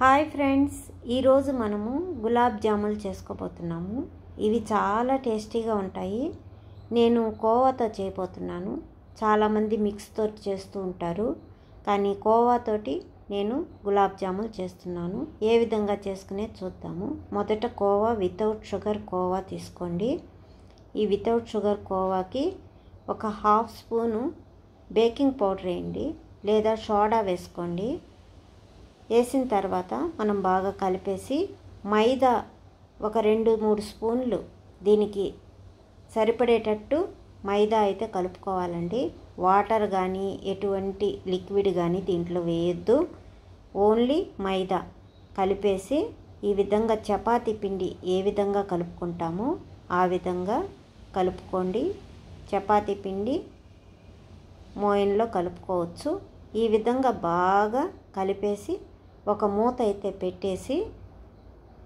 hi friends ఈరోజు మనము గులాబ్ జాములు చేసుకోబోతున్నాము ఇవి చాలా టేస్టీగా ఉంటాయి నేను కోవాతో చేయబోతున్నాను చాలామంది మిక్స్తో చేస్తూ ఉంటారు కానీ కోవాతోటి నేను గులాబ్ జాములు చేస్తున్నాను ఏ విధంగా చేసుకునే చూద్దాము మొదట కోవా వితౌట్ షుగర్ కోవా తీసుకోండి ఈ వితౌట్ షుగర్ కోవాకి ఒక హాఫ్ స్పూను బేకింగ్ పౌడర్ వేయండి లేదా సోడా వేసుకోండి వేసిన తర్వాత మనం బాగా కలిపేసి మైదా ఒక రెండు మూడు స్పూన్లు దీనికి సరిపడేటట్టు మైదా అయితే కలుపుకోవాలండి వాటర్ కానీ ఎటువంటి లిక్విడ్ కానీ దీంట్లో వేయొద్దు ఓన్లీ మైదా కలిపేసి ఈ విధంగా చపాతి పిండి ఏ విధంగా కలుపుకుంటామో ఆ విధంగా కలుపుకోండి చపాతి పిండి మోయన్లో కలుపుకోవచ్చు ఈ విధంగా బాగా కలిపేసి ఒక మూత అయితే పెట్టేసి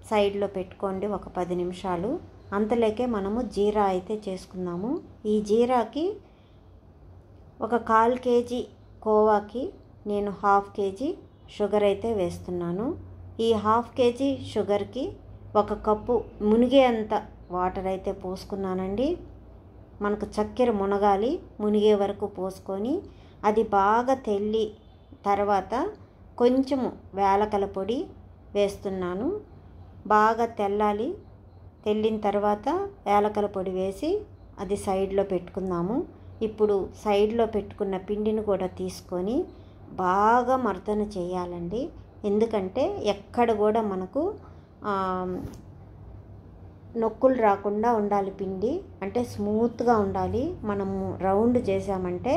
సైడ్లో పెట్టుకోండి ఒక పది నిమిషాలు అంతలోకే మనము జీరా అయితే చేసుకుందాము ఈ జీరాకి ఒక కాల్ కేజీ కోవాకి నేను హాఫ్ కేజీ షుగర్ అయితే వేస్తున్నాను ఈ హాఫ్ కేజీ షుగర్కి ఒక కప్పు మునిగేంత వాటర్ అయితే పోసుకున్నానండి మనకు చక్కెర మునగాలి మునిగే వరకు పోసుకొని అది బాగా తెల్లి తర్వాత కొంచెము వేలకల పొడి వేస్తున్నాను బాగా తెల్లాలి తెల్లిన తర్వాత వేలకల పొడి వేసి అది సైడ్లో పెట్టుకుందాము ఇప్పుడు సైడ్లో పెట్టుకున్న పిండిని కూడా తీసుకొని బాగా మర్దన చేయాలండి ఎందుకంటే ఎక్కడ కూడా మనకు నొక్కులు రాకుండా ఉండాలి పిండి అంటే స్మూత్గా ఉండాలి మనము రౌండ్ చేసామంటే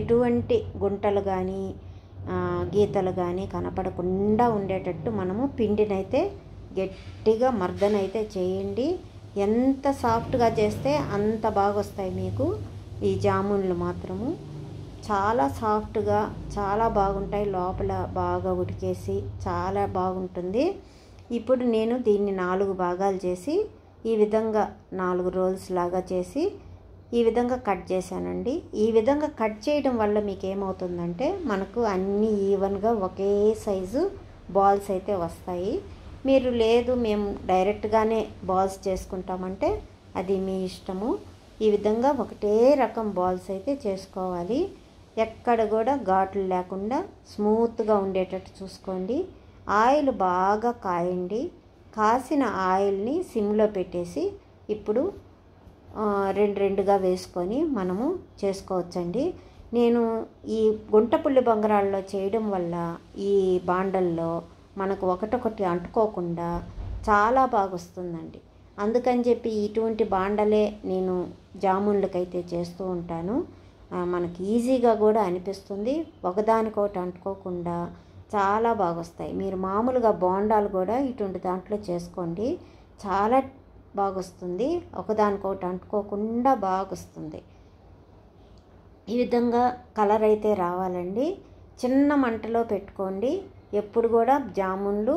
ఎటువంటి గుంటలు కానీ గీతలు కానీ కనపడకుండా ఉండేటట్టు మనము పిండినైతే గట్టిగా మర్దనైతే చేయండి ఎంత సాఫ్ట్గా చేస్తే అంత బాగా వస్తాయి మీకు ఈ జామున్లు మాత్రము చాలా సాఫ్ట్గా చాలా బాగుంటాయి లోపల బాగా ఉడికేసి చాలా బాగుంటుంది ఇప్పుడు నేను దీన్ని నాలుగు భాగాలు చేసి ఈ విధంగా నాలుగు రోల్స్ లాగా చేసి ఈ విధంగా కట్ చేశానండి ఈ విధంగా కట్ చేయడం వల్ల మీకు ఏమవుతుందంటే మనకు అన్నీ ఈవెన్గా ఒకే సైజు బాల్స్ అయితే వస్తాయి మీరు లేదు మేము డైరెక్ట్గానే బాల్స్ చేసుకుంటామంటే అది మీ ఇష్టము ఈ విధంగా ఒకటే రకం బాల్స్ అయితే చేసుకోవాలి ఎక్కడ కూడా ఘాట్లు లేకుండా స్మూత్గా ఉండేటట్టు చూసుకోండి ఆయిల్ బాగా కాయండి కాసిన ఆయిల్ని సిమ్లో పెట్టేసి ఇప్పుడు రెండు రెండుగా వేసుకొని మనము చేసుకోవచ్చండి నేను ఈ గుంటపుల్లి బంగారాల్లో చేయడం వల్ల ఈ బాండల్లో మనకు ఒకటొకటి అంటుకోకుండా చాలా బాగా వస్తుందండి అందుకని చెప్పి ఇటువంటి బాండలే నేను జామున్లకైతే చేస్తూ ఉంటాను మనకి ఈజీగా కూడా అనిపిస్తుంది ఒకదానికొకటి అంటుకోకుండా చాలా బాగా వస్తాయి మీరు మామూలుగా బోండాలు కూడా ఇటువంటి దాంట్లో చేసుకోండి చాలా బాగొస్తుంది ఒకదానికొకటి అంటుకోకుండా బాగొస్తుంది ఈ విధంగా కలర్ అయితే రావాలండి చిన్న మంటలో పెట్టుకోండి ఎప్పుడు కూడా జామున్లు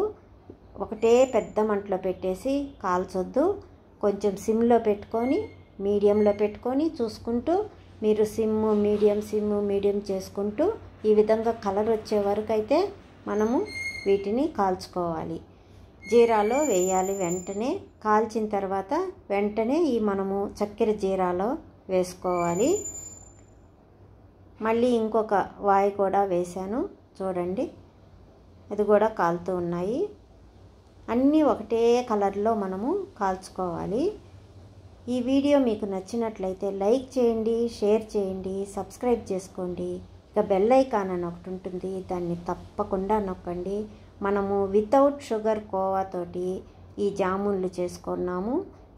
ఒకటే పెద్ద మంటలో పెట్టేసి కాల్చొద్దు కొంచెం సిమ్లో పెట్టుకొని మీడియంలో పెట్టుకొని చూసుకుంటూ మీరు సిమ్ మీడియం సిమ్ మీడియం చేసుకుంటూ ఈ విధంగా కలర్ వచ్చే వరకు అయితే మనము వీటిని కాల్చుకోవాలి జీరాలో వేయాలి వెంటనే కాల్చిన తర్వాత వెంటనే ఈ మనము చక్కెర జీరాలో వేసుకోవాలి మళ్ళీ ఇంకొక వాయి కూడా వేశాను చూడండి అది కూడా కాలుతూ ఉన్నాయి అన్నీ ఒకటే కలర్లో మనము కాల్చుకోవాలి ఈ వీడియో మీకు నచ్చినట్లయితే లైక్ చేయండి షేర్ చేయండి సబ్స్క్రైబ్ చేసుకోండి ఇక బెల్ ఐకాన్ అని ఒకటి ఉంటుంది దాన్ని తప్పకుండా నొక్కండి మనము వితౌట్ షుగర్ కోవాతోటి ఈ జామున్లు చేసుకున్నాము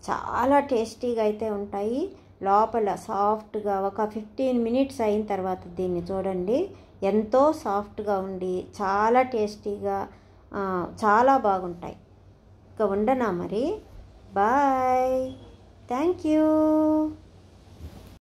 చాలా టేస్టీగా అయితే ఉంటాయి లోపల సాఫ్ట్గా ఒక ఫిఫ్టీన్ మినిట్స్ అయిన తర్వాత దీన్ని చూడండి ఎంతో సాఫ్ట్గా ఉండి చాలా టేస్టీగా చాలా బాగుంటాయి ఇక ఉండనా మరి బాయ్ థ్యాంక్ యూ